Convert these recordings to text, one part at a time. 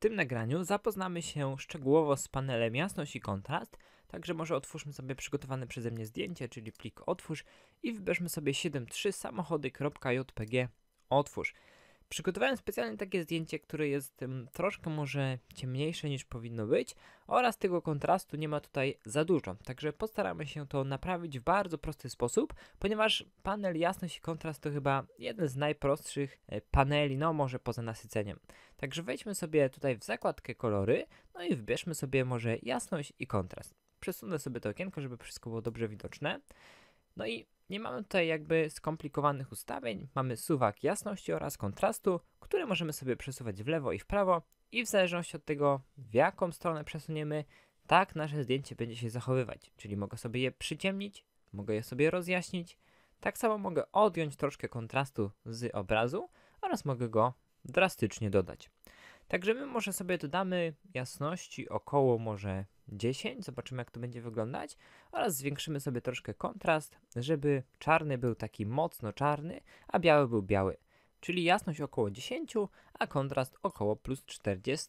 tym nagraniu zapoznamy się szczegółowo z panelem jasność i kontrast, także może otwórzmy sobie przygotowane przeze mnie zdjęcie, czyli plik otwórz i wybierzmy sobie 7.3 samochody.jpg otwórz. Przygotowałem specjalnie takie zdjęcie, które jest troszkę może ciemniejsze niż powinno być oraz tego kontrastu nie ma tutaj za dużo, także postaramy się to naprawić w bardzo prosty sposób, ponieważ panel jasność i kontrast to chyba jeden z najprostszych e, paneli, no może poza nasyceniem. Także wejdźmy sobie tutaj w zakładkę kolory, no i wbierzmy sobie może jasność i kontrast. Przesunę sobie to okienko, żeby wszystko było dobrze widoczne. No i nie mamy tutaj jakby skomplikowanych ustawień, mamy suwak jasności oraz kontrastu, które możemy sobie przesuwać w lewo i w prawo i w zależności od tego, w jaką stronę przesuniemy, tak nasze zdjęcie będzie się zachowywać. Czyli mogę sobie je przyciemnić, mogę je sobie rozjaśnić, tak samo mogę odjąć troszkę kontrastu z obrazu oraz mogę go drastycznie dodać. Także my może sobie dodamy jasności około może 10, zobaczymy jak to będzie wyglądać oraz zwiększymy sobie troszkę kontrast, żeby czarny był taki mocno czarny, a biały był biały. Czyli jasność około 10, a kontrast około plus 40.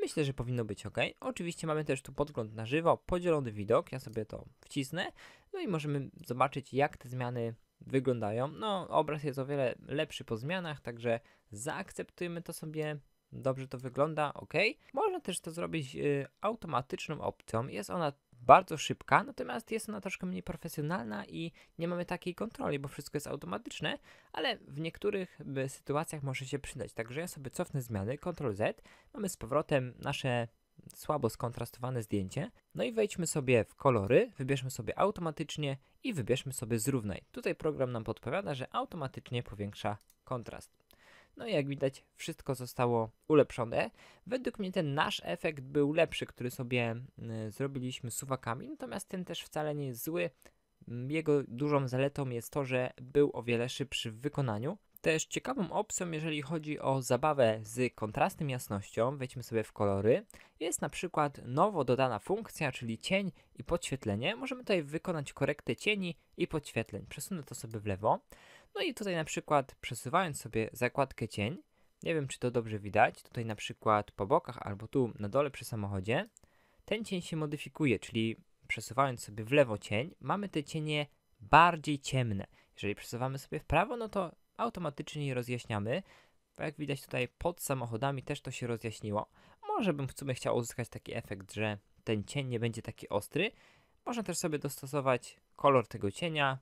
Myślę, że powinno być ok. Oczywiście mamy też tu podgląd na żywo, podzielony widok, ja sobie to wcisnę. No i możemy zobaczyć jak te zmiany wyglądają. No obraz jest o wiele lepszy po zmianach, także zaakceptujemy to sobie, Dobrze to wygląda, ok. Można też to zrobić y, automatyczną opcją. Jest ona bardzo szybka, natomiast jest ona troszkę mniej profesjonalna i nie mamy takiej kontroli, bo wszystko jest automatyczne, ale w niektórych sytuacjach może się przydać. Także ja sobie cofnę zmiany, Ctrl Z, mamy z powrotem nasze słabo skontrastowane zdjęcie. No i wejdźmy sobie w kolory, wybierzmy sobie automatycznie i wybierzmy sobie zrównaj. Tutaj program nam podpowiada, że automatycznie powiększa kontrast. No i jak widać, wszystko zostało ulepszone. Według mnie ten nasz efekt był lepszy, który sobie y, zrobiliśmy suwakami, natomiast ten też wcale nie jest zły. Jego dużą zaletą jest to, że był o wiele szybszy w wykonaniu. Też ciekawą opcją, jeżeli chodzi o zabawę z kontrastem jasnością, wejdźmy sobie w kolory, jest na przykład nowo dodana funkcja, czyli cień i podświetlenie. Możemy tutaj wykonać korektę cieni i podświetleń. Przesunę to sobie w lewo. No i tutaj na przykład przesuwając sobie zakładkę cień, nie wiem czy to dobrze widać, tutaj na przykład po bokach albo tu na dole przy samochodzie, ten cień się modyfikuje, czyli przesuwając sobie w lewo cień, mamy te cienie bardziej ciemne. Jeżeli przesuwamy sobie w prawo, no to automatycznie je rozjaśniamy. Jak widać tutaj pod samochodami też to się rozjaśniło. Może bym w sumie chciał uzyskać taki efekt, że ten cień nie będzie taki ostry. Można też sobie dostosować kolor tego cienia,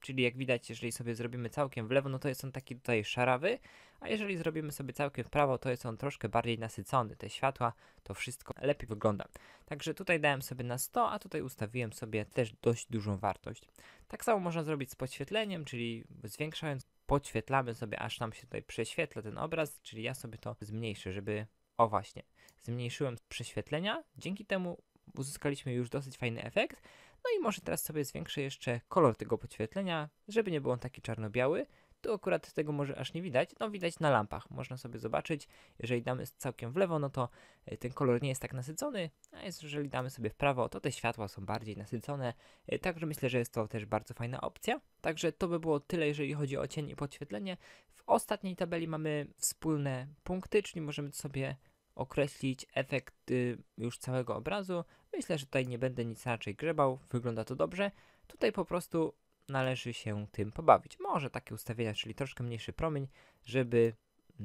Czyli jak widać, jeżeli sobie zrobimy całkiem w lewo, no to jest on taki tutaj szarawy, a jeżeli zrobimy sobie całkiem w prawo, to jest on troszkę bardziej nasycony. Te światła, to wszystko lepiej wygląda. Także tutaj dałem sobie na 100, a tutaj ustawiłem sobie też dość dużą wartość. Tak samo można zrobić z podświetleniem, czyli zwiększając, podświetlamy sobie, aż nam się tutaj prześwietla ten obraz, czyli ja sobie to zmniejszę, żeby... O właśnie, zmniejszyłem prześwietlenia, dzięki temu uzyskaliśmy już dosyć fajny efekt, no i może teraz sobie zwiększę jeszcze kolor tego podświetlenia, żeby nie był on taki czarno-biały. Tu akurat tego może aż nie widać, no widać na lampach, można sobie zobaczyć. Jeżeli damy całkiem w lewo, no to e, ten kolor nie jest tak nasycony, a jeżeli damy sobie w prawo, to te światła są bardziej nasycone. E, także myślę, że jest to też bardzo fajna opcja. Także to by było tyle, jeżeli chodzi o cień i podświetlenie. W ostatniej tabeli mamy wspólne punkty, czyli możemy sobie określić efekt y, już całego obrazu. Myślę, że tutaj nie będę nic raczej grzebał, wygląda to dobrze. Tutaj po prostu należy się tym pobawić. Może takie ustawienia, czyli troszkę mniejszy promień, żeby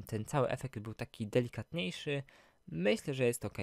ten cały efekt był taki delikatniejszy. Myślę, że jest ok.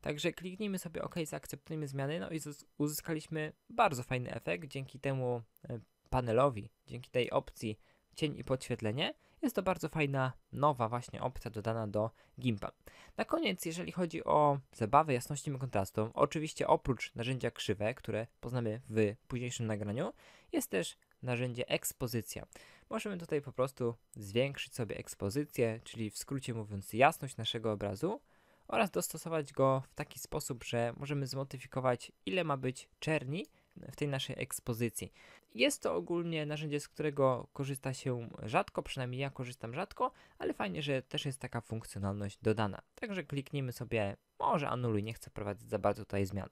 Także kliknijmy sobie OK, zaakceptujmy zmiany, no i uzyskaliśmy bardzo fajny efekt dzięki temu e, panelowi, dzięki tej opcji cień i podświetlenie jest to bardzo fajna, nowa właśnie opcja dodana do GIMPa. Na koniec, jeżeli chodzi o zabawę jasnością i kontrastą, oczywiście oprócz narzędzia krzywe, które poznamy w późniejszym nagraniu, jest też narzędzie ekspozycja. Możemy tutaj po prostu zwiększyć sobie ekspozycję, czyli w skrócie mówiąc jasność naszego obrazu oraz dostosować go w taki sposób, że możemy zmodyfikować ile ma być czerni w tej naszej ekspozycji. Jest to ogólnie narzędzie, z którego korzysta się rzadko, przynajmniej ja korzystam rzadko, ale fajnie, że też jest taka funkcjonalność dodana. Także kliknijmy sobie, może anuluj, nie chcę prowadzić za bardzo tutaj zmian.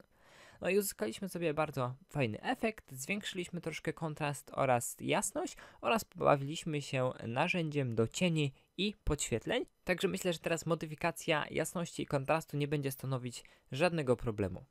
No i uzyskaliśmy sobie bardzo fajny efekt, zwiększyliśmy troszkę kontrast oraz jasność oraz pobawiliśmy się narzędziem do cieni i podświetleń. Także myślę, że teraz modyfikacja jasności i kontrastu nie będzie stanowić żadnego problemu.